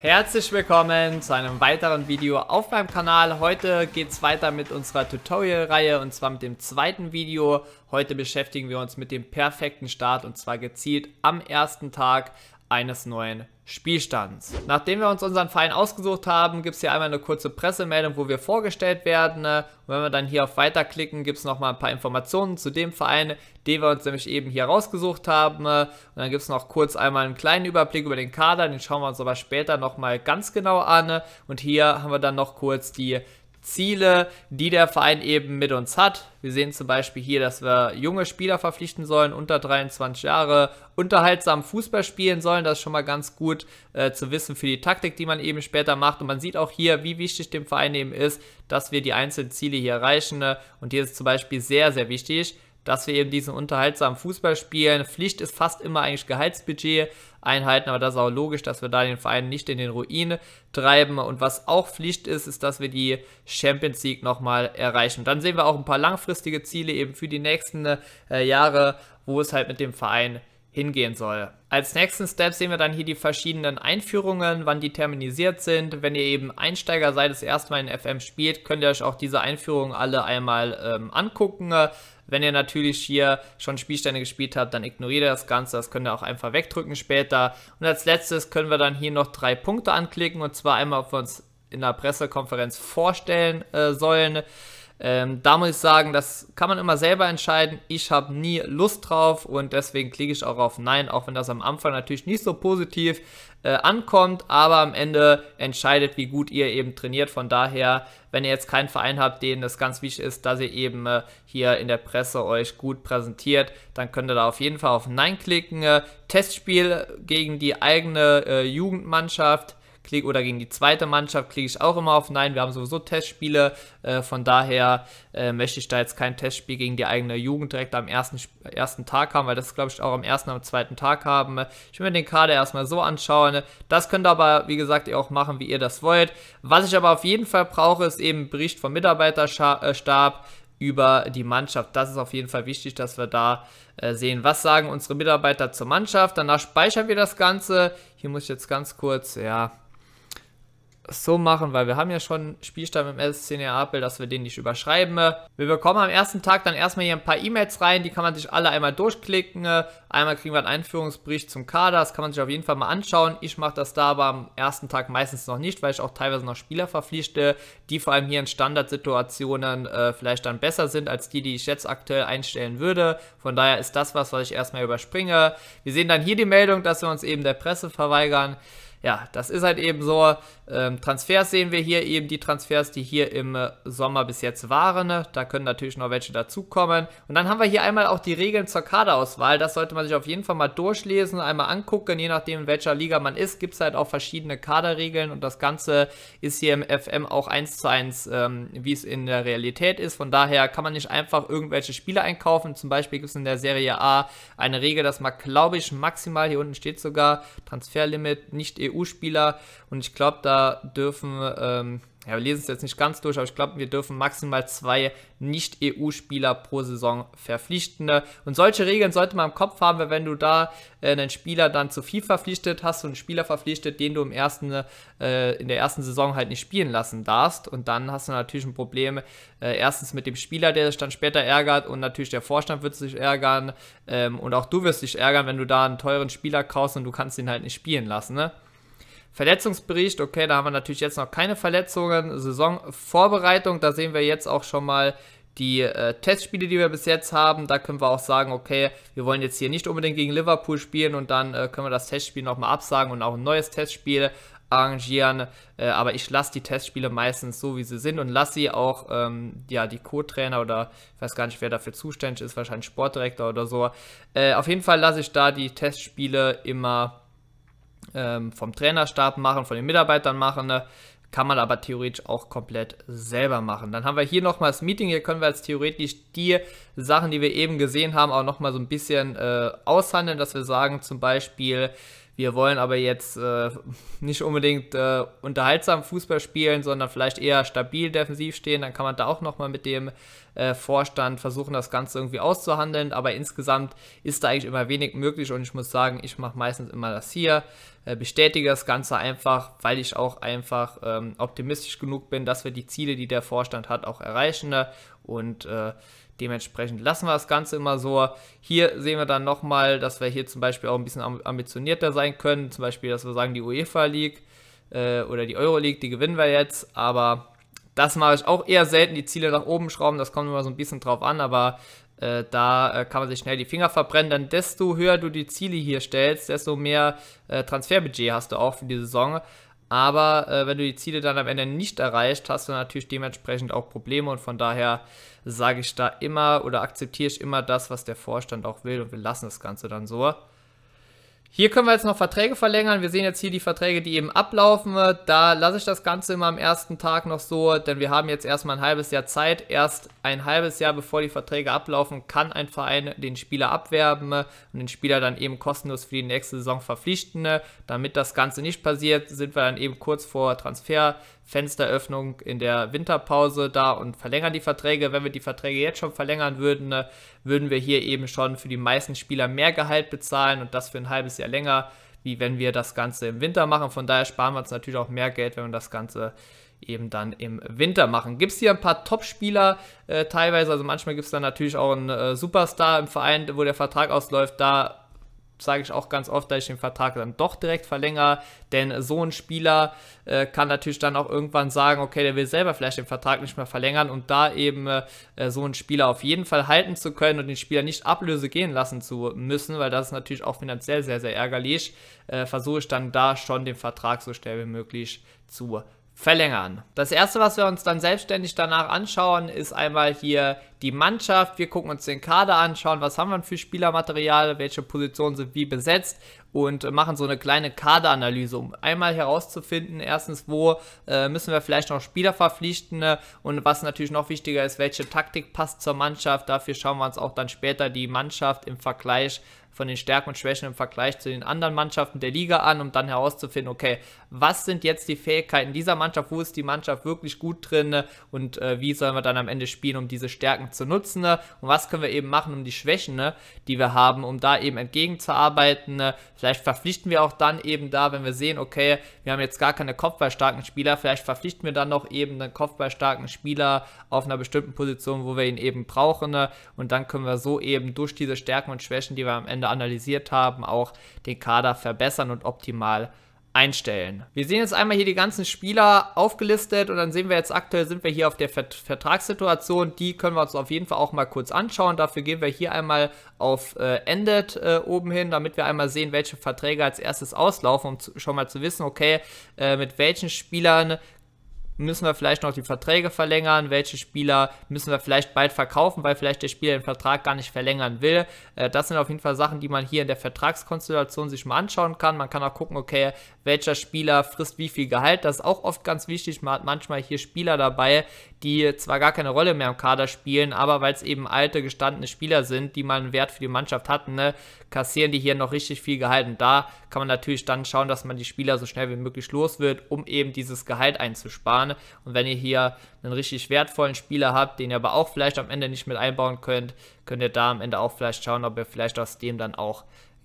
Herzlich willkommen zu einem weiteren Video auf meinem Kanal. Heute geht es weiter mit unserer Tutorial-Reihe und zwar mit dem zweiten Video. Heute beschäftigen wir uns mit dem perfekten Start und zwar gezielt am ersten Tag eines neuen Spielstands. Nachdem wir uns unseren Verein ausgesucht haben, gibt es hier einmal eine kurze Pressemeldung, wo wir vorgestellt werden. Und wenn wir dann hier auf Weiter klicken, gibt es nochmal ein paar Informationen zu dem Verein, den wir uns nämlich eben hier rausgesucht haben. Und dann gibt es noch kurz einmal einen kleinen Überblick über den Kader, den schauen wir uns aber später nochmal ganz genau an. Und hier haben wir dann noch kurz die Ziele, die der Verein eben mit uns hat. Wir sehen zum Beispiel hier, dass wir junge Spieler verpflichten sollen, unter 23 Jahre, unterhaltsam Fußball spielen sollen. Das ist schon mal ganz gut äh, zu wissen für die Taktik, die man eben später macht. Und man sieht auch hier, wie wichtig dem Verein eben ist, dass wir die einzelnen Ziele hier erreichen. Und hier ist zum Beispiel sehr, sehr wichtig, dass wir eben diesen unterhaltsamen Fußball spielen. Pflicht ist fast immer eigentlich Gehaltsbudget. einhalten, aber das ist auch logisch, dass wir da den Verein nicht in den Ruin treiben. Und was auch Pflicht ist, ist, dass wir die Champions League nochmal erreichen. Dann sehen wir auch ein paar langfristige Ziele eben für die nächsten äh, Jahre, wo es halt mit dem Verein hingehen soll. Als nächsten Step sehen wir dann hier die verschiedenen Einführungen, wann die terminisiert sind. Wenn ihr eben Einsteiger seid, das erste Mal in FM spielt, könnt ihr euch auch diese Einführungen alle einmal ähm, angucken. Wenn ihr natürlich hier schon Spielstände gespielt habt, dann ignoriert ihr das Ganze. Das könnt ihr auch einfach wegdrücken später. Und als letztes können wir dann hier noch drei Punkte anklicken. Und zwar einmal, ob wir uns in der Pressekonferenz vorstellen äh, sollen. Ähm, da muss ich sagen, das kann man immer selber entscheiden. Ich habe nie Lust drauf und deswegen klicke ich auch auf Nein, auch wenn das am Anfang natürlich nicht so positiv äh, ankommt, aber am Ende entscheidet, wie gut ihr eben trainiert. Von daher, wenn ihr jetzt keinen Verein habt, denen das ganz wichtig ist, dass ihr eben äh, hier in der Presse euch gut präsentiert, dann könnt ihr da auf jeden Fall auf Nein klicken. Äh, Testspiel gegen die eigene äh, Jugendmannschaft kriege oder gegen die zweite Mannschaft klicke ich auch immer auf Nein. Wir haben sowieso Testspiele, äh, von daher äh, möchte ich da jetzt kein Testspiel gegen die eigene Jugend direkt am ersten, ersten Tag haben, weil das glaube ich auch am ersten, am zweiten Tag haben. Ich will mir den Kader erstmal so anschauen. Das könnt ihr aber, wie gesagt, ihr auch machen, wie ihr das wollt. Was ich aber auf jeden Fall brauche, ist eben ein Bericht vom Mitarbeiterstab äh, über die Mannschaft. Das ist auf jeden Fall wichtig, dass wir da äh, sehen, was sagen unsere Mitarbeiter zur Mannschaft. Danach speichern wir das Ganze. Hier muss ich jetzt ganz kurz, ja, so machen, weil wir haben ja schon Spielstand im SSC Neapel, dass wir den nicht überschreiben. Wir bekommen am ersten Tag dann erstmal hier ein paar E-Mails rein, die kann man sich alle einmal durchklicken. Einmal kriegen wir einen Einführungsbericht zum Kader, das kann man sich auf jeden Fall mal anschauen. Ich mache das da aber am ersten Tag meistens noch nicht, weil ich auch teilweise noch Spieler verpflichte, die vor allem hier in Standardsituationen äh, vielleicht dann besser sind, als die, die ich jetzt aktuell einstellen würde. Von daher ist das was, was ich erstmal überspringe. Wir sehen dann hier die Meldung, dass wir uns eben der Presse verweigern ja, das ist halt eben so. Ähm, Transfers sehen wir hier eben die Transfers, die hier im äh, Sommer bis jetzt waren. Ne? Da können natürlich noch welche dazukommen. Und dann haben wir hier einmal auch die Regeln zur Kaderauswahl. Das sollte man sich auf jeden Fall mal durchlesen, einmal angucken. Je nachdem, in welcher Liga man ist, gibt es halt auch verschiedene Kaderregeln. Und das Ganze ist hier im FM auch eins zu eins, ähm, wie es in der Realität ist. Von daher kann man nicht einfach irgendwelche Spiele einkaufen. Zum Beispiel gibt es in der Serie A eine Regel, dass man, glaube ich, maximal, hier unten steht sogar, Transferlimit nicht eben EU-Spieler und ich glaube, da dürfen, ähm, ja, wir lesen es jetzt nicht ganz durch, aber ich glaube, wir dürfen maximal zwei Nicht-EU-Spieler pro Saison verpflichten. Ne? Und solche Regeln sollte man im Kopf haben, weil wenn du da äh, einen Spieler dann zu viel verpflichtet hast und einen Spieler verpflichtet, den du im ersten, äh, in der ersten Saison halt nicht spielen lassen darfst. Und dann hast du natürlich ein Problem, äh, erstens mit dem Spieler, der sich dann später ärgert und natürlich der Vorstand wird sich ärgern ähm, und auch du wirst dich ärgern, wenn du da einen teuren Spieler kaufst und du kannst ihn halt nicht spielen lassen. Ne? Verletzungsbericht, okay, da haben wir natürlich jetzt noch keine Verletzungen. Saisonvorbereitung, da sehen wir jetzt auch schon mal die äh, Testspiele, die wir bis jetzt haben, da können wir auch sagen, okay, wir wollen jetzt hier nicht unbedingt gegen Liverpool spielen und dann äh, können wir das Testspiel nochmal absagen und auch ein neues Testspiel arrangieren. Äh, aber ich lasse die Testspiele meistens so, wie sie sind und lasse sie auch, ähm, ja, die Co-Trainer oder ich weiß gar nicht, wer dafür zuständig ist, wahrscheinlich Sportdirektor oder so. Äh, auf jeden Fall lasse ich da die Testspiele immer ähm, vom Trainerstab machen, von den Mitarbeitern machen. Ne? Kann man aber theoretisch auch komplett selber machen. Dann haben wir hier nochmal das Meeting. Hier können wir jetzt theoretisch die Sachen, die wir eben gesehen haben, auch nochmal so ein bisschen äh, aushandeln, dass wir sagen zum Beispiel, wir wollen aber jetzt äh, nicht unbedingt äh, unterhaltsam Fußball spielen, sondern vielleicht eher stabil defensiv stehen. Dann kann man da auch nochmal mit dem äh, Vorstand versuchen, das Ganze irgendwie auszuhandeln. Aber insgesamt ist da eigentlich immer wenig möglich und ich muss sagen, ich mache meistens immer das hier, äh, bestätige das Ganze einfach, weil ich auch einfach ähm, optimistisch genug bin, dass wir die Ziele, die der Vorstand hat, auch erreichen. Ne? Und äh, Dementsprechend lassen wir das Ganze immer so. Hier sehen wir dann nochmal, dass wir hier zum Beispiel auch ein bisschen ambitionierter sein können. Zum Beispiel, dass wir sagen, die UEFA League äh, oder die Euro League, die gewinnen wir jetzt. Aber das mache ich auch eher selten, die Ziele nach oben schrauben. Das kommt immer so ein bisschen drauf an. Aber äh, da äh, kann man sich schnell die Finger verbrennen. Denn desto höher du die Ziele hier stellst, desto mehr äh, Transferbudget hast du auch für die Saison. Aber äh, wenn du die Ziele dann am Ende nicht erreicht, hast du natürlich dementsprechend auch Probleme. Und von daher sage ich da immer oder akzeptiere ich immer das, was der Vorstand auch will und wir lassen das Ganze dann so. Hier können wir jetzt noch Verträge verlängern. Wir sehen jetzt hier die Verträge, die eben ablaufen. Da lasse ich das Ganze immer am ersten Tag noch so, denn wir haben jetzt erstmal ein halbes Jahr Zeit. Erst ein halbes Jahr, bevor die Verträge ablaufen, kann ein Verein den Spieler abwerben und den Spieler dann eben kostenlos für die nächste Saison verpflichten. Damit das Ganze nicht passiert, sind wir dann eben kurz vor Transfer. Fensteröffnung in der Winterpause da und verlängern die Verträge. Wenn wir die Verträge jetzt schon verlängern würden, ne, würden wir hier eben schon für die meisten Spieler mehr Gehalt bezahlen und das für ein halbes Jahr länger, wie wenn wir das Ganze im Winter machen. Von daher sparen wir uns natürlich auch mehr Geld, wenn wir das Ganze eben dann im Winter machen. Gibt es hier ein paar Top-Spieler äh, teilweise, also manchmal gibt es dann natürlich auch einen äh, Superstar im Verein, wo der Vertrag ausläuft, da sage ich auch ganz oft, dass ich den Vertrag dann doch direkt verlängere, denn so ein Spieler äh, kann natürlich dann auch irgendwann sagen, okay, der will selber vielleicht den Vertrag nicht mehr verlängern und da eben äh, äh, so einen Spieler auf jeden Fall halten zu können und den Spieler nicht Ablöse gehen lassen zu müssen, weil das ist natürlich auch finanziell sehr, sehr ärgerlich, äh, versuche ich dann da schon den Vertrag so schnell wie möglich zu verlängern. Das erste, was wir uns dann selbstständig danach anschauen, ist einmal hier die Mannschaft. Wir gucken uns den Kader an, schauen, was haben wir für Spielermaterial, welche Positionen sind wie besetzt und machen so eine kleine Kaderanalyse, um einmal herauszufinden, erstens, wo äh, müssen wir vielleicht noch Spieler verpflichten ne? und was natürlich noch wichtiger ist, welche Taktik passt zur Mannschaft. Dafür schauen wir uns auch dann später die Mannschaft im Vergleich von den Stärken und Schwächen im Vergleich zu den anderen Mannschaften der Liga an, um dann herauszufinden, okay, was sind jetzt die Fähigkeiten dieser Mannschaft, wo ist die Mannschaft wirklich gut drin äh, und äh, wie sollen wir dann am Ende spielen, um diese Stärken zu nutzen äh, und was können wir eben machen, um die Schwächen, äh, die wir haben, um da eben entgegenzuarbeiten. Vielleicht verpflichten wir auch dann eben da, wenn wir sehen, okay, wir haben jetzt gar keine kopfballstarken Spieler, vielleicht verpflichten wir dann noch eben einen kopfballstarken Spieler auf einer bestimmten Position, wo wir ihn eben brauchen und dann können wir so eben durch diese Stärken und Schwächen, die wir am Ende oder analysiert haben, auch den Kader verbessern und optimal einstellen. Wir sehen jetzt einmal hier die ganzen Spieler aufgelistet und dann sehen wir jetzt aktuell sind wir hier auf der Vertragssituation. Die können wir uns auf jeden Fall auch mal kurz anschauen. Dafür gehen wir hier einmal auf äh, Ended äh, oben hin, damit wir einmal sehen, welche Verträge als erstes auslaufen, um zu, schon mal zu wissen, okay, äh, mit welchen Spielern müssen wir vielleicht noch die Verträge verlängern, welche Spieler müssen wir vielleicht bald verkaufen, weil vielleicht der Spieler den Vertrag gar nicht verlängern will. Äh, das sind auf jeden Fall Sachen, die man hier in der Vertragskonstellation sich mal anschauen kann. Man kann auch gucken, okay, welcher Spieler frisst wie viel Gehalt. Das ist auch oft ganz wichtig. Man hat manchmal hier Spieler dabei, die zwar gar keine Rolle mehr im Kader spielen, aber weil es eben alte, gestandene Spieler sind, die mal einen Wert für die Mannschaft hatten, ne, kassieren die hier noch richtig viel Gehalt. Und da kann man natürlich dann schauen, dass man die Spieler so schnell wie möglich los wird, um eben dieses Gehalt einzusparen. Und wenn ihr hier einen richtig wertvollen Spieler habt, den ihr aber auch vielleicht am Ende nicht mit einbauen könnt, könnt ihr da am Ende auch vielleicht schauen, ob ihr vielleicht aus dem dann auch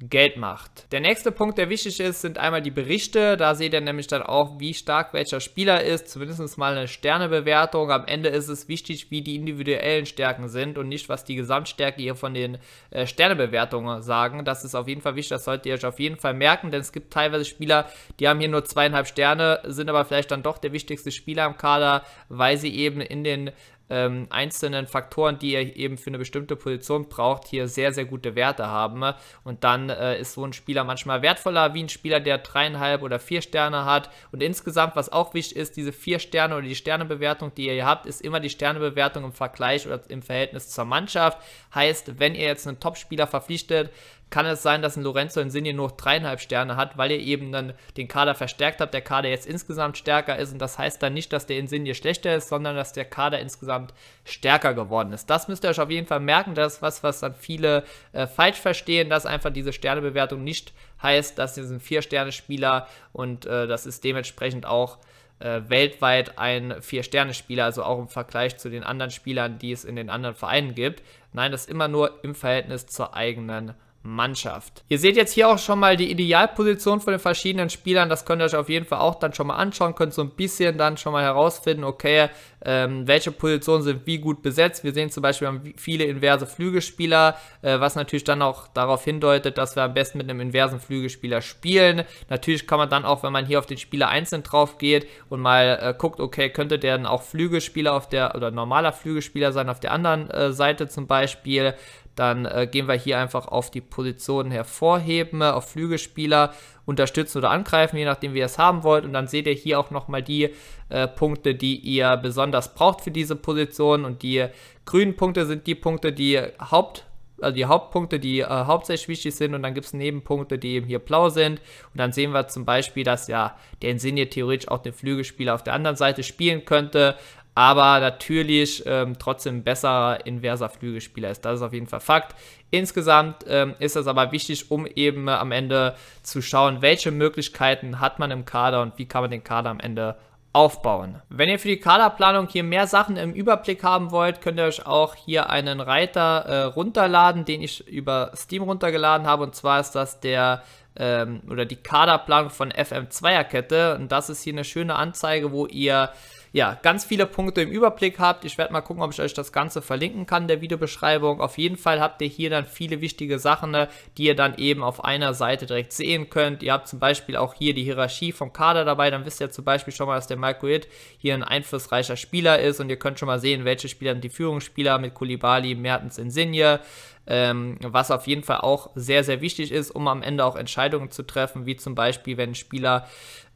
Geld macht. Der nächste Punkt, der wichtig ist, sind einmal die Berichte. Da seht ihr nämlich dann auch, wie stark welcher Spieler ist. Zumindest mal eine Sternebewertung. Am Ende ist es wichtig, wie die individuellen Stärken sind und nicht, was die Gesamtstärke hier von den äh, Sternebewertungen sagen. Das ist auf jeden Fall wichtig. Das solltet ihr euch auf jeden Fall merken, denn es gibt teilweise Spieler, die haben hier nur zweieinhalb Sterne, sind aber vielleicht dann doch der wichtigste Spieler im Kader, weil sie eben in den ähm, einzelnen Faktoren, die ihr eben für eine bestimmte Position braucht, hier sehr, sehr gute Werte haben. Und dann äh, ist so ein Spieler manchmal wertvoller wie ein Spieler, der dreieinhalb oder vier Sterne hat. Und insgesamt, was auch wichtig ist, diese vier Sterne oder die Sternebewertung, die ihr hier habt, ist immer die Sternebewertung im Vergleich oder im Verhältnis zur Mannschaft. Heißt, wenn ihr jetzt einen Topspieler verpflichtet, kann es sein, dass ein Lorenzo Insigne nur dreieinhalb Sterne hat, weil ihr eben dann den Kader verstärkt habt, der Kader jetzt insgesamt stärker ist und das heißt dann nicht, dass der Insigne schlechter ist, sondern dass der Kader insgesamt stärker geworden ist. Das müsst ihr euch auf jeden Fall merken, das ist was, was dann viele äh, falsch verstehen, dass einfach diese Sternebewertung nicht heißt, dass ihr ein Vier-Sterne-Spieler und äh, das ist dementsprechend auch äh, weltweit ein Vier-Sterne-Spieler, also auch im Vergleich zu den anderen Spielern, die es in den anderen Vereinen gibt. Nein, das ist immer nur im Verhältnis zur eigenen Mannschaft. Ihr seht jetzt hier auch schon mal die Idealposition von den verschiedenen Spielern. Das könnt ihr euch auf jeden Fall auch dann schon mal anschauen. Könnt so ein bisschen dann schon mal herausfinden, okay, ähm, welche Positionen sind wie gut besetzt. Wir sehen zum Beispiel wir haben viele inverse Flügelspieler, äh, was natürlich dann auch darauf hindeutet, dass wir am besten mit einem inversen Flügelspieler spielen. Natürlich kann man dann auch, wenn man hier auf den Spieler einzeln drauf geht und mal äh, guckt, okay, könnte der dann auch Flügelspieler auf der oder normaler Flügelspieler sein auf der anderen äh, Seite zum Beispiel. Dann äh, gehen wir hier einfach auf die Positionen hervorheben, auf Flügelspieler unterstützen oder angreifen, je nachdem, wie ihr es haben wollt. Und dann seht ihr hier auch nochmal die äh, Punkte, die ihr besonders braucht für diese Position. Und die grünen Punkte sind die Punkte, die Haupt also die Hauptpunkte, die äh, hauptsächlich wichtig sind und dann gibt es Nebenpunkte, die eben hier blau sind und dann sehen wir zum Beispiel, dass ja der Insigne theoretisch auch den Flügelspieler auf der anderen Seite spielen könnte, aber natürlich ähm, trotzdem besserer inverser Flügelspieler ist. Das ist auf jeden Fall Fakt. Insgesamt ähm, ist das aber wichtig, um eben äh, am Ende zu schauen, welche Möglichkeiten hat man im Kader und wie kann man den Kader am Ende aufbauen. Wenn ihr für die Kaderplanung hier mehr Sachen im Überblick haben wollt, könnt ihr euch auch hier einen Reiter äh, runterladen, den ich über Steam runtergeladen habe. Und zwar ist das der ähm, oder die Kaderplanung von FM 2 er Kette. Und das ist hier eine schöne Anzeige, wo ihr ja, ganz viele Punkte im Überblick habt. Ich werde mal gucken, ob ich euch das Ganze verlinken kann, in der Videobeschreibung. Auf jeden Fall habt ihr hier dann viele wichtige Sachen, ne, die ihr dann eben auf einer Seite direkt sehen könnt. Ihr habt zum Beispiel auch hier die Hierarchie vom Kader dabei. Dann wisst ihr zum Beispiel schon mal, dass der Michael Hitt hier ein einflussreicher Spieler ist und ihr könnt schon mal sehen, welche Spieler sind die Führungsspieler mit Kulibali, Mertens, Insigne. Ähm, was auf jeden Fall auch sehr, sehr wichtig ist, um am Ende auch Entscheidungen zu treffen, wie zum Beispiel, wenn ein Spieler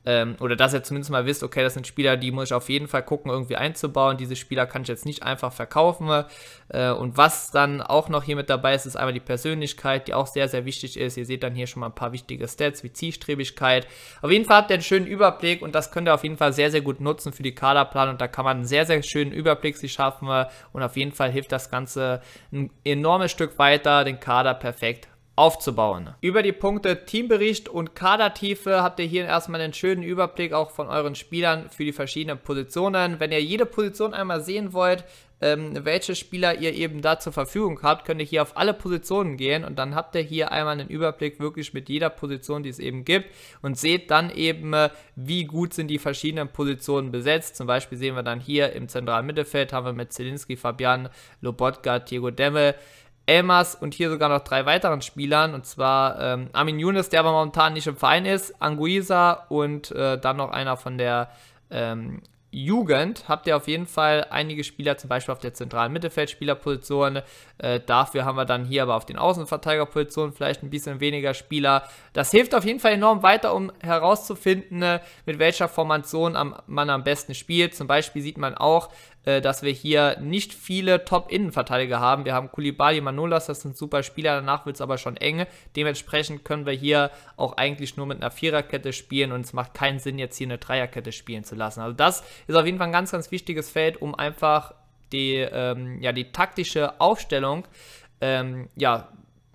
ähm, oder dass ihr zumindest mal wisst, okay, das sind Spieler, die muss ich auf jeden Fall gucken, irgendwie einzubauen. Diese Spieler kann ich jetzt nicht einfach verkaufen. Äh, und was dann auch noch hier mit dabei ist, ist einmal die Persönlichkeit, die auch sehr, sehr wichtig ist. Ihr seht dann hier schon mal ein paar wichtige Stats wie Zielstrebigkeit. Auf jeden Fall habt ihr einen schönen Überblick und das könnt ihr auf jeden Fall sehr, sehr gut nutzen für die Kaderplanung. da kann man einen sehr, sehr schönen Überblick sich schaffen und auf jeden Fall hilft das Ganze ein enormes Stück weiter, den Kader perfekt aufzubauen. Über die Punkte Teambericht und Kadertiefe habt ihr hier erstmal einen schönen Überblick auch von euren Spielern für die verschiedenen Positionen. Wenn ihr jede Position einmal sehen wollt, ähm, welche Spieler ihr eben da zur Verfügung habt, könnt ihr hier auf alle Positionen gehen und dann habt ihr hier einmal einen Überblick wirklich mit jeder Position, die es eben gibt und seht dann eben, äh, wie gut sind die verschiedenen Positionen besetzt. Zum Beispiel sehen wir dann hier im zentralen Mittelfeld haben wir mit Zelinski, Fabian, Lobotka, Diego Demme, Elmas und hier sogar noch drei weiteren Spielern. Und zwar ähm, Armin Younes, der aber momentan nicht im Verein ist, Anguisa und äh, dann noch einer von der ähm, Jugend. Habt ihr auf jeden Fall einige Spieler, zum Beispiel auf der zentralen Mittelfeldspielerposition. Äh, dafür haben wir dann hier aber auf den Außenverteidigerpositionen vielleicht ein bisschen weniger Spieler. Das hilft auf jeden Fall enorm weiter, um herauszufinden, äh, mit welcher Formation am, man am besten spielt. Zum Beispiel sieht man auch, äh, dass wir hier nicht viele Top-Innenverteidiger haben. Wir haben Kulibali, Manolas, das sind super Spieler, danach wird es aber schon eng. Dementsprechend können wir hier auch eigentlich nur mit einer Viererkette spielen und es macht keinen Sinn, jetzt hier eine Dreierkette spielen zu lassen. Also das ist auf jeden Fall ein ganz, ganz wichtiges Feld, um einfach die, ähm, ja, die taktische Aufstellung ähm, ja,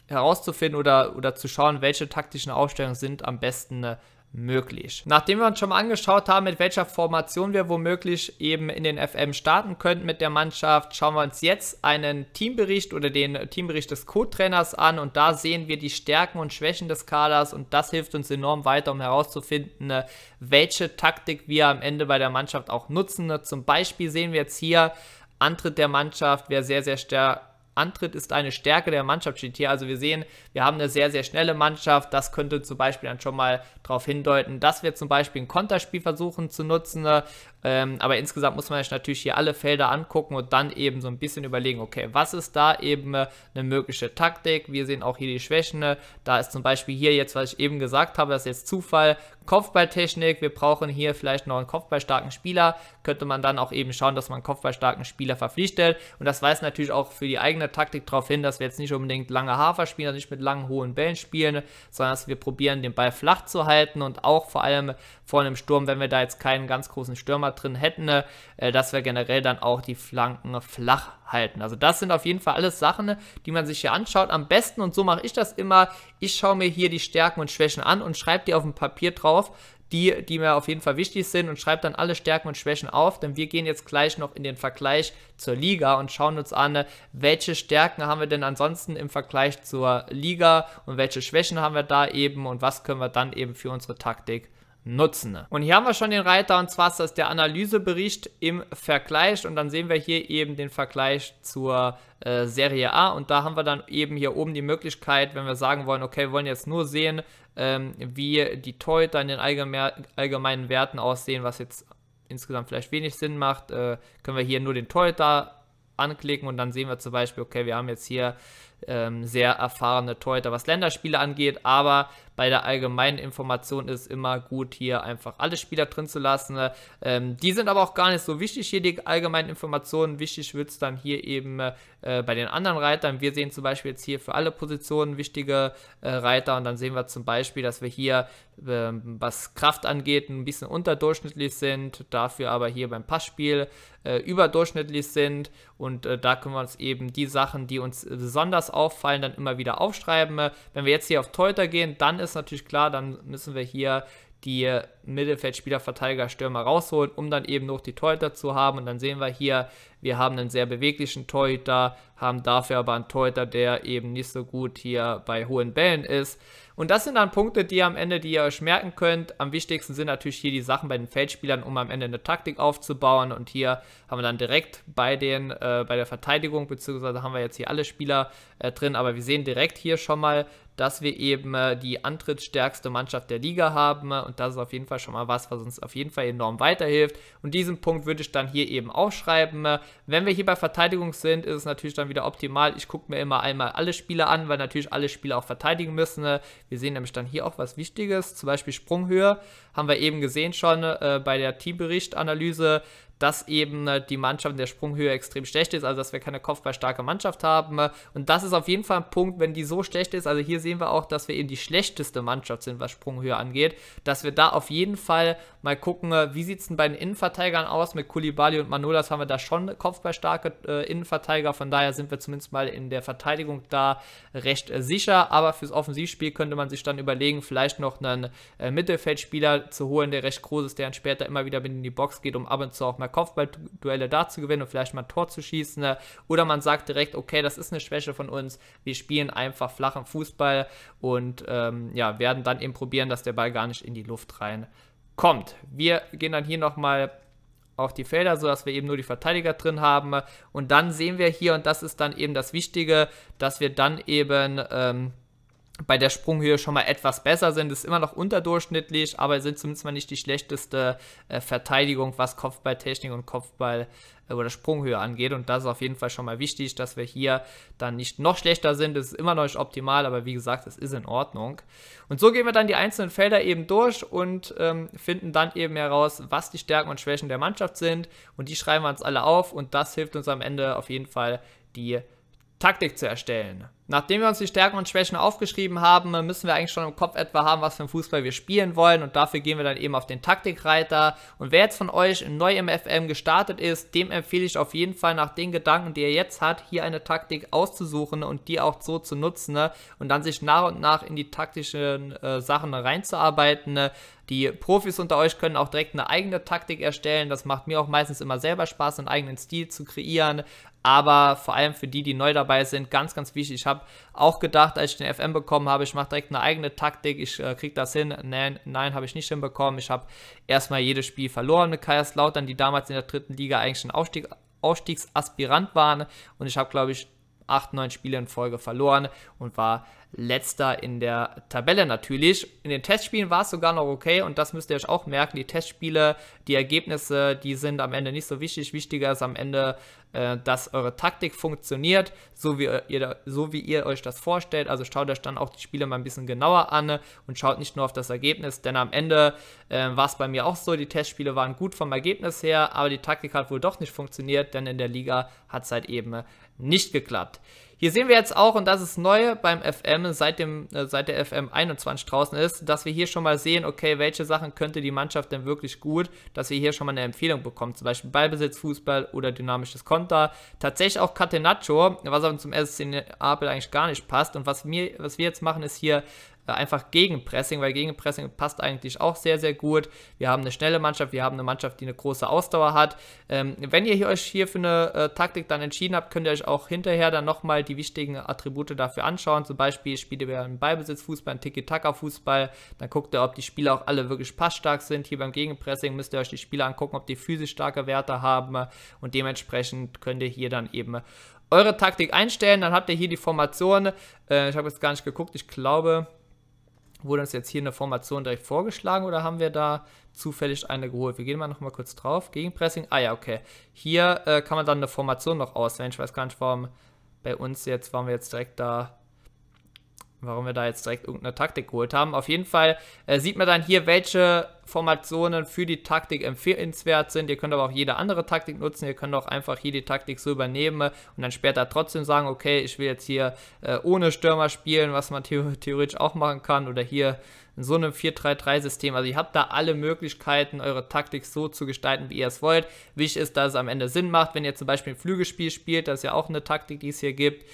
herauszufinden oder, oder zu schauen, welche taktischen Aufstellungen sind am besten äh, möglich. Nachdem wir uns schon mal angeschaut haben, mit welcher Formation wir womöglich eben in den FM starten könnten mit der Mannschaft, schauen wir uns jetzt einen Teambericht oder den Teambericht des Co-Trainers an und da sehen wir die Stärken und Schwächen des Kaders und das hilft uns enorm weiter, um herauszufinden, äh, welche Taktik wir am Ende bei der Mannschaft auch nutzen. Zum Beispiel sehen wir jetzt hier Antritt der Mannschaft, wäre sehr, sehr stark Antritt ist eine Stärke der Mannschaft, steht hier. Also wir sehen, wir haben eine sehr, sehr schnelle Mannschaft. Das könnte zum Beispiel dann schon mal darauf hindeuten, dass wir zum Beispiel ein Konterspiel versuchen zu nutzen. Ne? Ähm, aber insgesamt muss man sich natürlich hier alle Felder angucken und dann eben so ein bisschen überlegen, okay, was ist da eben äh, eine mögliche Taktik? Wir sehen auch hier die Schwächen. Ne? Da ist zum Beispiel hier jetzt, was ich eben gesagt habe, das ist jetzt Zufall. Kopfballtechnik, wir brauchen hier vielleicht noch einen kopfballstarken Spieler, könnte man dann auch eben schauen, dass man einen kopfballstarken Spieler verpflichtet und das weist natürlich auch für die eigene Taktik darauf hin, dass wir jetzt nicht unbedingt lange Hafer spielen, also nicht mit langen, hohen Bällen spielen, sondern dass wir probieren, den Ball flach zu halten und auch vor allem vor einem Sturm, wenn wir da jetzt keinen ganz großen Stürmer drin hätten, äh, dass wir generell dann auch die Flanken flach halten halten. Also das sind auf jeden Fall alles Sachen, die man sich hier anschaut. Am besten, und so mache ich das immer, ich schaue mir hier die Stärken und Schwächen an und schreibe die auf dem Papier drauf, die, die mir auf jeden Fall wichtig sind und schreibe dann alle Stärken und Schwächen auf, denn wir gehen jetzt gleich noch in den Vergleich zur Liga und schauen uns an, welche Stärken haben wir denn ansonsten im Vergleich zur Liga und welche Schwächen haben wir da eben und was können wir dann eben für unsere Taktik nutzen. Und hier haben wir schon den Reiter und zwar ist das der Analysebericht im Vergleich und dann sehen wir hier eben den Vergleich zur äh, Serie A und da haben wir dann eben hier oben die Möglichkeit, wenn wir sagen wollen, okay, wir wollen jetzt nur sehen, ähm, wie die Toyota in den allgemein, allgemeinen Werten aussehen, was jetzt insgesamt vielleicht wenig Sinn macht, äh, können wir hier nur den Toyota anklicken und dann sehen wir zum Beispiel, okay, wir haben jetzt hier ähm, sehr erfahrene Torhüter, was Länderspiele angeht, aber bei der allgemeinen Information ist immer gut, hier einfach alle Spieler drin zu lassen. Ne? Ähm, die sind aber auch gar nicht so wichtig, hier die allgemeinen Informationen. Wichtig wird es dann hier eben äh, bei den anderen Reitern. Wir sehen zum Beispiel jetzt hier für alle Positionen wichtige äh, Reiter und dann sehen wir zum Beispiel, dass wir hier, äh, was Kraft angeht, ein bisschen unterdurchschnittlich sind, dafür aber hier beim Passspiel äh, überdurchschnittlich sind und äh, da können wir uns eben die Sachen, die uns besonders auffallen, dann immer wieder aufschreiben. Wenn wir jetzt hier auf Teuter gehen, dann ist natürlich klar, dann müssen wir hier die Mittelfeldspieler, Verteidiger, Stürmer rausholen, um dann eben noch die Torhüter zu haben. Und dann sehen wir hier, wir haben einen sehr beweglichen Torhüter, haben dafür aber einen Torhüter, der eben nicht so gut hier bei hohen Bällen ist. Und das sind dann Punkte, die ihr am Ende, die ihr euch merken könnt. Am wichtigsten sind natürlich hier die Sachen bei den Feldspielern, um am Ende eine Taktik aufzubauen. Und hier haben wir dann direkt bei, den, äh, bei der Verteidigung, beziehungsweise haben wir jetzt hier alle Spieler äh, drin. Aber wir sehen direkt hier schon mal, dass wir eben äh, die antrittsstärkste Mannschaft der Liga haben äh, und das ist auf jeden Fall schon mal was, was uns auf jeden Fall enorm weiterhilft und diesen Punkt würde ich dann hier eben aufschreiben. Äh. Wenn wir hier bei Verteidigung sind, ist es natürlich dann wieder optimal. Ich gucke mir immer einmal alle Spiele an, weil natürlich alle Spiele auch verteidigen müssen. Wir sehen nämlich dann hier auch was Wichtiges, zum Beispiel Sprunghöhe haben wir eben gesehen schon äh, bei der Teamberichtanalyse, dass eben äh, die Mannschaft in der Sprunghöhe extrem schlecht ist, also dass wir keine kopfballstarke Mannschaft haben. Und das ist auf jeden Fall ein Punkt, wenn die so schlecht ist. Also hier sehen wir auch, dass wir eben die schlechteste Mannschaft sind, was Sprunghöhe angeht, dass wir da auf jeden Fall Mal gucken, äh, wie sieht es denn bei den Innenverteidigern aus? Mit Kulibali und Manolas haben wir da schon kopfballstarke äh, Innenverteidiger. Von daher sind wir zumindest mal in der Verteidigung da recht äh, sicher. Aber fürs Offensivspiel könnte man sich dann überlegen, vielleicht noch einen äh, Mittelfeldspieler zu holen, der recht groß ist, der dann später immer wieder in die Box geht, um ab und zu auch mal Kopfballduelle da zu gewinnen und vielleicht mal ein Tor zu schießen. Oder man sagt direkt, okay, das ist eine Schwäche von uns. Wir spielen einfach flachen Fußball und ähm, ja, werden dann eben probieren, dass der Ball gar nicht in die Luft rein kommt. Wir gehen dann hier nochmal auf die Felder, sodass wir eben nur die Verteidiger drin haben. Und dann sehen wir hier, und das ist dann eben das Wichtige, dass wir dann eben ähm, bei der Sprunghöhe schon mal etwas besser sind, ist immer noch unterdurchschnittlich, aber sind zumindest mal nicht die schlechteste äh, Verteidigung, was Kopfballtechnik und Kopfball äh, oder Sprunghöhe angeht. Und das ist auf jeden Fall schon mal wichtig, dass wir hier dann nicht noch schlechter sind. Es ist immer noch nicht optimal, aber wie gesagt, es ist in Ordnung. Und so gehen wir dann die einzelnen Felder eben durch und ähm, finden dann eben heraus, was die Stärken und Schwächen der Mannschaft sind. Und die schreiben wir uns alle auf und das hilft uns am Ende auf jeden Fall, die Taktik zu erstellen. Nachdem wir uns die Stärken und Schwächen aufgeschrieben haben, müssen wir eigentlich schon im Kopf etwa haben, was für einen Fußball wir spielen wollen und dafür gehen wir dann eben auf den Taktikreiter. Und wer jetzt von euch neu im FM gestartet ist, dem empfehle ich auf jeden Fall nach den Gedanken, die er jetzt hat, hier eine Taktik auszusuchen und die auch so zu nutzen ne? und dann sich nach und nach in die taktischen äh, Sachen reinzuarbeiten. Ne? Die Profis unter euch können auch direkt eine eigene Taktik erstellen. Das macht mir auch meistens immer selber Spaß, einen eigenen Stil zu kreieren aber vor allem für die, die neu dabei sind, ganz, ganz wichtig. Ich habe auch gedacht, als ich den FM bekommen habe, ich mache direkt eine eigene Taktik, ich äh, kriege das hin. Nein, nein, habe ich nicht hinbekommen. Ich habe erstmal jedes Spiel verloren mit Kaiserslautern, die damals in der dritten Liga eigentlich schon Aufstieg, Aufstiegsaspirant waren. Und ich habe, glaube ich, acht, neun Spiele in Folge verloren und war letzter in der Tabelle natürlich. In den Testspielen war es sogar noch okay und das müsst ihr euch auch merken. Die Testspiele, die Ergebnisse, die sind am Ende nicht so wichtig. Wichtiger ist am Ende, äh, dass eure Taktik funktioniert, so wie, ihr, so wie ihr euch das vorstellt. Also schaut euch dann auch die Spiele mal ein bisschen genauer an und schaut nicht nur auf das Ergebnis, denn am Ende äh, war es bei mir auch so. Die Testspiele waren gut vom Ergebnis her, aber die Taktik hat wohl doch nicht funktioniert, denn in der Liga hat es halt eben nicht geklappt. Hier sehen wir jetzt auch, und das ist neu beim FM, seit, dem, äh, seit der FM 21 draußen ist, dass wir hier schon mal sehen, okay, welche Sachen könnte die Mannschaft denn wirklich gut, dass wir hier schon mal eine Empfehlung bekommen, zum Beispiel Ballbesitz, Fußball oder dynamisches Konter. Tatsächlich auch Catenaccio, was aber zum SC Neapel eigentlich gar nicht passt. Und was, mir, was wir jetzt machen, ist hier äh, einfach gegen Pressing, weil gegen Pressing passt eigentlich auch sehr, sehr gut. Wir haben eine schnelle Mannschaft, wir haben eine Mannschaft, die eine große Ausdauer hat. Ähm, wenn ihr euch hier für eine äh, Taktik dann entschieden habt, könnt ihr euch auch hinterher dann nochmal die wichtigen Attribute dafür anschauen. Zum Beispiel spielt ihr einen Ballbesitzfußball, einen Tiki-Taka-Fußball. Dann guckt ihr, ob die Spieler auch alle wirklich passstark sind. Hier beim Gegenpressing müsst ihr euch die Spieler angucken, ob die physisch starke Werte haben. Und dementsprechend könnt ihr hier dann eben eure Taktik einstellen. Dann habt ihr hier die Formation. Äh, ich habe jetzt gar nicht geguckt. Ich glaube, Wurde uns jetzt hier eine Formation direkt vorgeschlagen oder haben wir da zufällig eine geholt? Wir gehen mal nochmal kurz drauf. Gegenpressing. Ah ja, okay. Hier äh, kann man dann eine Formation noch auswählen. Ich weiß gar nicht, warum bei uns jetzt waren wir jetzt direkt da warum wir da jetzt direkt irgendeine Taktik geholt haben. Auf jeden Fall äh, sieht man dann hier, welche Formationen für die Taktik empfehlenswert sind. Ihr könnt aber auch jede andere Taktik nutzen. Ihr könnt auch einfach hier die Taktik so übernehmen und dann später trotzdem sagen, okay, ich will jetzt hier äh, ohne Stürmer spielen, was man the theoretisch auch machen kann. Oder hier in so einem 4-3-3-System. Also ihr habt da alle Möglichkeiten, eure Taktik so zu gestalten, wie ihr es wollt. Wichtig ist, dass es am Ende Sinn macht, wenn ihr zum Beispiel ein Flügelspiel spielt, das ist ja auch eine Taktik, die es hier gibt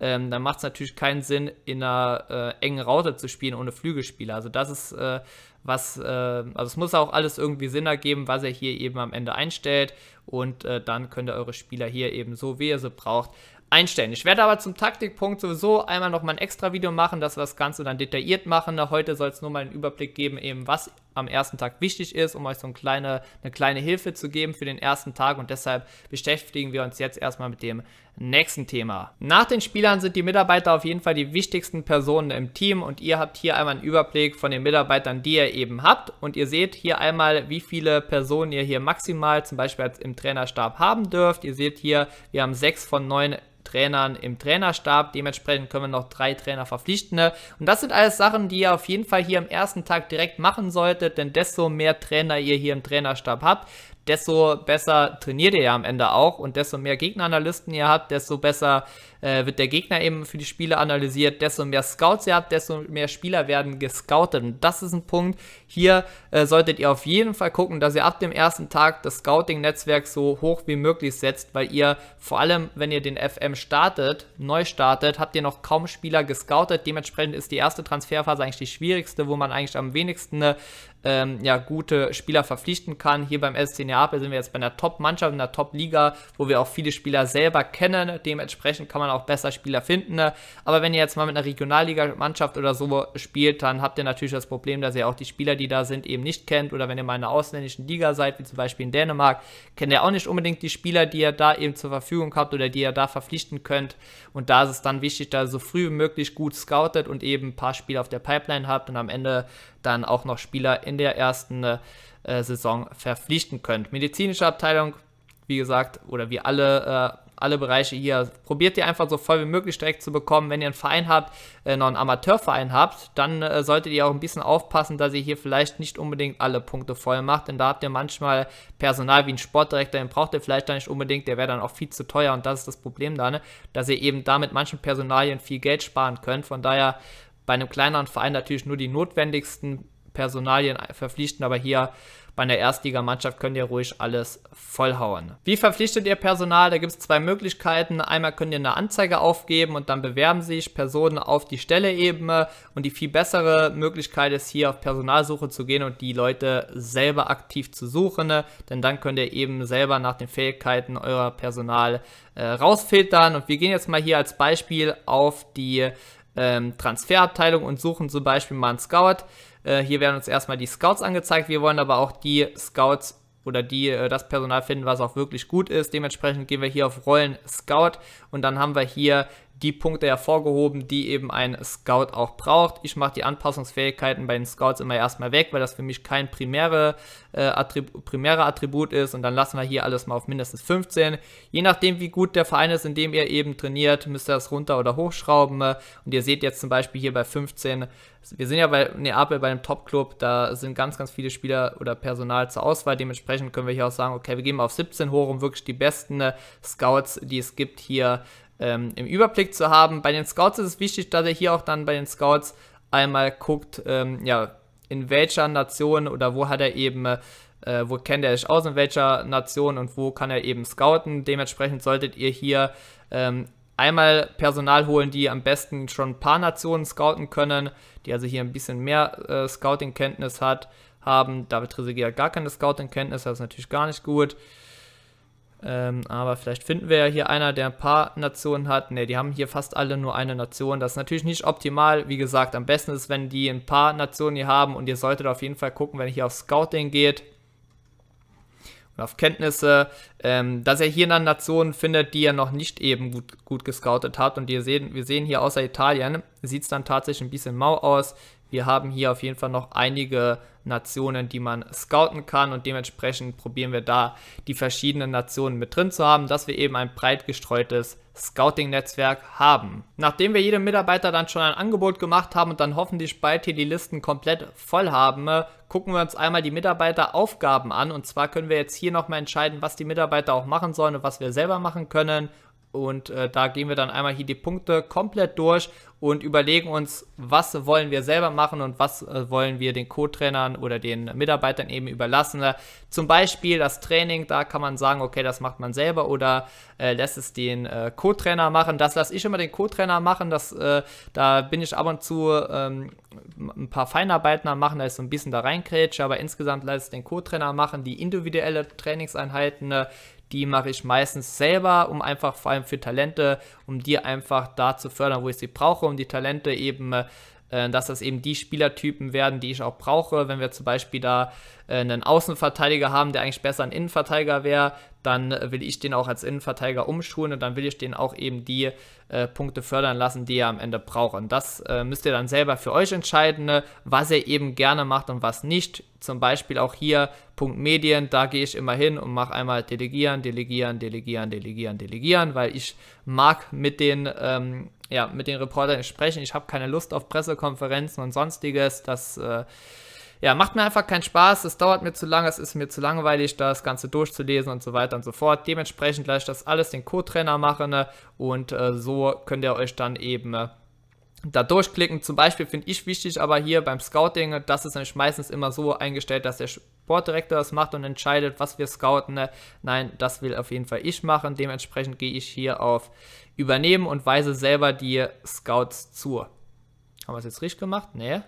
ähm, dann macht es natürlich keinen Sinn, in einer äh, engen Raute zu spielen ohne Flügelspieler. Also das ist äh, was, äh, also es muss auch alles irgendwie Sinn ergeben, was er hier eben am Ende einstellt. Und äh, dann könnt ihr eure Spieler hier eben so, wie ihr sie braucht, einstellen. Ich werde aber zum Taktikpunkt sowieso einmal nochmal ein extra Video machen, dass wir das Ganze dann detailliert machen. Heute soll es nur mal einen Überblick geben, eben was am ersten Tag wichtig ist, um euch so eine kleine, eine kleine Hilfe zu geben für den ersten Tag. Und deshalb beschäftigen wir uns jetzt erstmal mit dem nächsten Thema. Nach den Spielern sind die Mitarbeiter auf jeden Fall die wichtigsten Personen im Team und ihr habt hier einmal einen Überblick von den Mitarbeitern, die ihr eben habt. Und ihr seht hier einmal, wie viele Personen ihr hier maximal zum Beispiel im Trainerstab haben dürft. Ihr seht hier, wir haben sechs von neun Trainern im Trainerstab. Dementsprechend können wir noch drei Trainer verpflichten. Ne? Und das sind alles Sachen, die ihr auf jeden Fall hier am ersten Tag direkt machen solltet, denn desto mehr Trainer ihr hier im Trainerstab habt, desto besser trainiert ihr ja am Ende auch und desto mehr Gegneranalysten ihr habt, desto besser äh, wird der Gegner eben für die Spiele analysiert. Desto mehr Scouts ihr habt, desto mehr Spieler werden gescoutet. Und das ist ein Punkt. Hier äh, solltet ihr auf jeden Fall gucken, dass ihr ab dem ersten Tag das Scouting-Netzwerk so hoch wie möglich setzt, weil ihr vor allem, wenn ihr den FM startet, neu startet, habt ihr noch kaum Spieler gescoutet. Dementsprechend ist die erste Transferphase eigentlich die schwierigste, wo man eigentlich am wenigsten eine, äh, ähm, ja, gute Spieler verpflichten kann. Hier beim SC Neapel sind wir jetzt bei einer Top-Mannschaft, einer Top-Liga, wo wir auch viele Spieler selber kennen. Dementsprechend kann man auch auch besser Spieler finden. Ne? Aber wenn ihr jetzt mal mit einer Regionalligamannschaft oder so spielt, dann habt ihr natürlich das Problem, dass ihr auch die Spieler, die da sind, eben nicht kennt. Oder wenn ihr mal in einer ausländischen Liga seid, wie zum Beispiel in Dänemark, kennt ihr auch nicht unbedingt die Spieler, die ihr da eben zur Verfügung habt oder die ihr da verpflichten könnt. Und da ist es dann wichtig, dass ihr so früh wie möglich gut scoutet und eben ein paar Spieler auf der Pipeline habt und am Ende dann auch noch Spieler in der ersten äh, Saison verpflichten könnt. Medizinische Abteilung, wie gesagt, oder wie alle äh, alle Bereiche hier. Probiert ihr einfach so voll wie möglich direkt zu bekommen. Wenn ihr einen Verein habt, äh, noch einen Amateurverein habt, dann äh, solltet ihr auch ein bisschen aufpassen, dass ihr hier vielleicht nicht unbedingt alle Punkte voll macht, denn da habt ihr manchmal Personal wie einen Sportdirektor, den braucht ihr vielleicht dann nicht unbedingt, der wäre dann auch viel zu teuer und das ist das Problem dann, ne? dass ihr eben damit manchen Personalien viel Geld sparen könnt. Von daher bei einem kleineren Verein natürlich nur die notwendigsten Personalien verpflichten, aber hier bei einer Erstligamannschaft könnt ihr ruhig alles vollhauen. Wie verpflichtet ihr Personal? Da gibt es zwei Möglichkeiten. Einmal könnt ihr eine Anzeige aufgeben und dann bewerben sich Personen auf die Stelle eben. Und die viel bessere Möglichkeit ist hier auf Personalsuche zu gehen und die Leute selber aktiv zu suchen. Denn dann könnt ihr eben selber nach den Fähigkeiten eurer Personal äh, rausfiltern. Und wir gehen jetzt mal hier als Beispiel auf die ähm, Transferabteilung und suchen zum Beispiel mal einen Scout. Äh, hier werden uns erstmal die Scouts angezeigt. Wir wollen aber auch die Scouts oder die äh, das Personal finden, was auch wirklich gut ist. Dementsprechend gehen wir hier auf Rollen Scout und dann haben wir hier die Punkte hervorgehoben, die eben ein Scout auch braucht. Ich mache die Anpassungsfähigkeiten bei den Scouts immer erstmal weg, weil das für mich kein primäre, äh, Attribut, primäre Attribut ist und dann lassen wir hier alles mal auf mindestens 15. Je nachdem, wie gut der Verein ist, in dem ihr eben trainiert, müsst ihr das runter oder hochschrauben. Und ihr seht jetzt zum Beispiel hier bei 15, wir sind ja bei Neapel bei einem Top-Club, da sind ganz, ganz viele Spieler oder Personal zur Auswahl. Dementsprechend können wir hier auch sagen, okay, wir gehen mal auf 17 hoch, um wirklich die besten äh, Scouts, die es gibt, hier ähm, im Überblick zu haben. Bei den Scouts ist es wichtig, dass ihr hier auch dann bei den Scouts einmal guckt, ähm, ja, in welcher Nation oder wo hat er eben, äh, wo kennt er sich aus in welcher Nation und wo kann er eben scouten. Dementsprechend solltet ihr hier ähm, einmal Personal holen, die am besten schon ein paar Nationen scouten können, die also hier ein bisschen mehr äh, Scouting-Kenntnis hat, haben. David Trezeguet hat gar keine Scouting-Kenntnis, das ist natürlich gar nicht gut. Ähm, aber vielleicht finden wir ja hier einer, der ein paar Nationen hat. Ne, die haben hier fast alle nur eine Nation. Das ist natürlich nicht optimal. Wie gesagt, am besten ist, wenn die ein paar Nationen hier haben. Und ihr solltet auf jeden Fall gucken, wenn ihr hier auf Scouting geht, und auf Kenntnisse, ähm, dass er hier dann Nationen findet, die er noch nicht eben gut, gut gescoutet hat. Und wir sehen, wir sehen hier außer Italien, sieht es dann tatsächlich ein bisschen mau aus. Wir haben hier auf jeden Fall noch einige Nationen, die man scouten kann und dementsprechend probieren wir da die verschiedenen Nationen mit drin zu haben, dass wir eben ein breit gestreutes Scouting-Netzwerk haben. Nachdem wir jedem Mitarbeiter dann schon ein Angebot gemacht haben und dann hoffentlich bald hier die Listen komplett voll haben, gucken wir uns einmal die Mitarbeiteraufgaben an. Und zwar können wir jetzt hier nochmal entscheiden, was die Mitarbeiter auch machen sollen und was wir selber machen können. Und äh, da gehen wir dann einmal hier die Punkte komplett durch und überlegen uns, was wollen wir selber machen und was äh, wollen wir den Co-Trainern oder den Mitarbeitern eben überlassen. Äh, zum Beispiel das Training, da kann man sagen, okay, das macht man selber oder äh, lässt es den äh, Co-Trainer machen. Das lasse ich immer den Co-Trainer machen. Das, äh, da bin ich ab und zu ähm, ein paar Feinarbeiten am machen, da ist so ein bisschen da reinkrätsche, aber insgesamt lasse ich den Co-Trainer machen. Die individuelle Trainingseinheiten, die mache ich meistens selber, um einfach vor allem für Talente, um die einfach da zu fördern, wo ich sie brauche, um die Talente eben äh, äh, dass das eben die Spielertypen werden, die ich auch brauche. Wenn wir zum Beispiel da äh, einen Außenverteidiger haben, der eigentlich besser ein Innenverteidiger wäre, dann will ich den auch als Innenverteidiger umschulen und dann will ich den auch eben die äh, Punkte fördern lassen, die er am Ende braucht. Und das äh, müsst ihr dann selber für euch entscheiden, ne, was ihr eben gerne macht und was nicht. Zum Beispiel auch hier Punkt Medien, da gehe ich immer hin und mache einmal delegieren, delegieren, delegieren, delegieren, delegieren, weil ich mag mit den ähm, ja, mit den Reportern sprechen. Ich habe keine Lust auf Pressekonferenzen und sonstiges. Das äh, ja, macht mir einfach keinen Spaß, es dauert mir zu lange, es ist mir zu langweilig, das Ganze durchzulesen und so weiter und so fort. Dementsprechend lasse ich das alles den Co-Trainer machen ne? und äh, so könnt ihr euch dann eben äh, da durchklicken. Zum Beispiel finde ich wichtig, aber hier beim Scouting, das ist nämlich meistens immer so eingestellt, dass der Sportdirektor das macht und entscheidet, was wir scouten. Ne? Nein, das will auf jeden Fall ich machen. Dementsprechend gehe ich hier auf Übernehmen und weise selber die Scouts zu. Haben wir es jetzt richtig gemacht? Nee.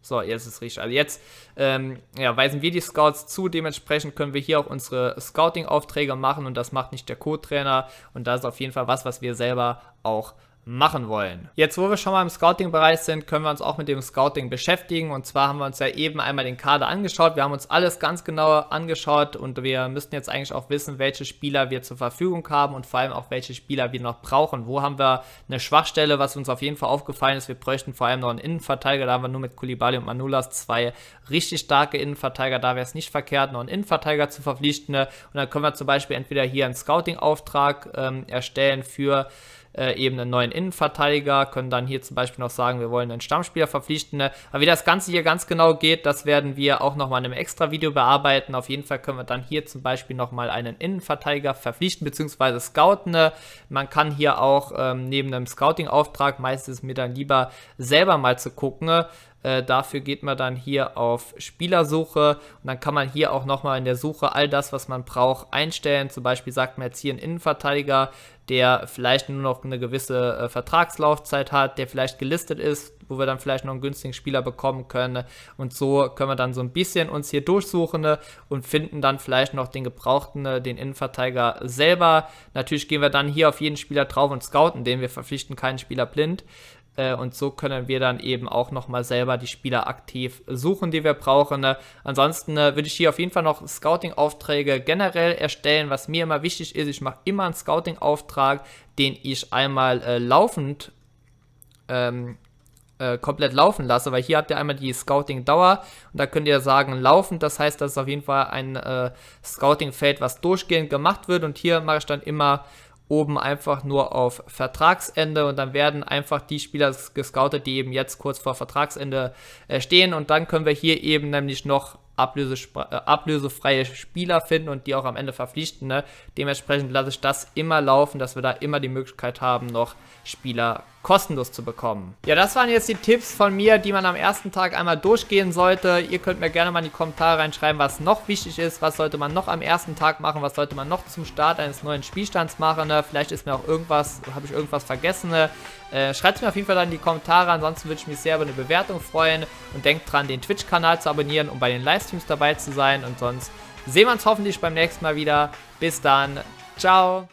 So, jetzt ist es richtig. Also jetzt ähm, ja, weisen wir die Scouts zu. Dementsprechend können wir hier auch unsere Scouting-Aufträge machen und das macht nicht der Co-Trainer. Und das ist auf jeden Fall was, was wir selber auch machen machen wollen. Jetzt, wo wir schon mal im Scouting-Bereich sind, können wir uns auch mit dem Scouting beschäftigen. Und zwar haben wir uns ja eben einmal den Kader angeschaut. Wir haben uns alles ganz genau angeschaut und wir müssten jetzt eigentlich auch wissen, welche Spieler wir zur Verfügung haben und vor allem auch welche Spieler wir noch brauchen. Wo haben wir eine Schwachstelle, was uns auf jeden Fall aufgefallen ist. Wir bräuchten vor allem noch einen Innenverteidiger. Da haben wir nur mit Kulibali und Manulas zwei richtig starke Innenverteidiger. Da wäre es nicht verkehrt, noch einen Innenverteidiger zu verpflichten. Und dann können wir zum Beispiel entweder hier einen Scouting-Auftrag ähm, erstellen für äh, eben einen neuen Innenverteidiger, können dann hier zum Beispiel noch sagen, wir wollen einen Stammspieler verpflichten. Ne? Aber wie das Ganze hier ganz genau geht, das werden wir auch nochmal in einem extra Video bearbeiten. Auf jeden Fall können wir dann hier zum Beispiel nochmal einen Innenverteidiger verpflichten bzw. scouten. Ne? Man kann hier auch ähm, neben einem Scouting-Auftrag, meistens mir dann lieber selber mal zu gucken, ne? Äh, dafür geht man dann hier auf Spielersuche und dann kann man hier auch nochmal in der Suche all das, was man braucht, einstellen. Zum Beispiel sagt man jetzt hier einen Innenverteidiger, der vielleicht nur noch eine gewisse äh, Vertragslaufzeit hat, der vielleicht gelistet ist, wo wir dann vielleicht noch einen günstigen Spieler bekommen können. Und so können wir dann so ein bisschen uns hier durchsuchen ne, und finden dann vielleicht noch den gebrauchten, ne, den Innenverteidiger selber. Natürlich gehen wir dann hier auf jeden Spieler drauf und scouten den. Wir verpflichten keinen Spieler blind. Äh, und so können wir dann eben auch nochmal selber die Spieler aktiv suchen, die wir brauchen. Ne? Ansonsten äh, würde ich hier auf jeden Fall noch Scouting-Aufträge generell erstellen. Was mir immer wichtig ist, ich mache immer einen Scouting-Auftrag, den ich einmal äh, laufend ähm, äh, komplett laufen lasse, weil hier habt ihr einmal die Scouting-Dauer und da könnt ihr sagen laufend, das heißt, das ist auf jeden Fall ein äh, Scouting-Feld, was durchgehend gemacht wird und hier mache ich dann immer oben einfach nur auf Vertragsende und dann werden einfach die Spieler gescoutet, die eben jetzt kurz vor Vertragsende äh, stehen und dann können wir hier eben nämlich noch äh, ablösefreie Spieler finden und die auch am Ende verpflichten. Ne? Dementsprechend lasse ich das immer laufen, dass wir da immer die Möglichkeit haben, noch Spieler kostenlos zu bekommen. Ja, das waren jetzt die Tipps von mir, die man am ersten Tag einmal durchgehen sollte. Ihr könnt mir gerne mal in die Kommentare reinschreiben, was noch wichtig ist, was sollte man noch am ersten Tag machen, was sollte man noch zum Start eines neuen Spielstands machen. Ne? Vielleicht ist mir auch irgendwas, habe ich irgendwas vergessen. Ne? Äh, schreibt es mir auf jeden Fall dann in die Kommentare. Ansonsten würde ich mich sehr über eine Bewertung freuen. Und denkt dran, den Twitch-Kanal zu abonnieren, um bei den Livestreams dabei zu sein. Und sonst sehen wir uns hoffentlich beim nächsten Mal wieder. Bis dann. Ciao.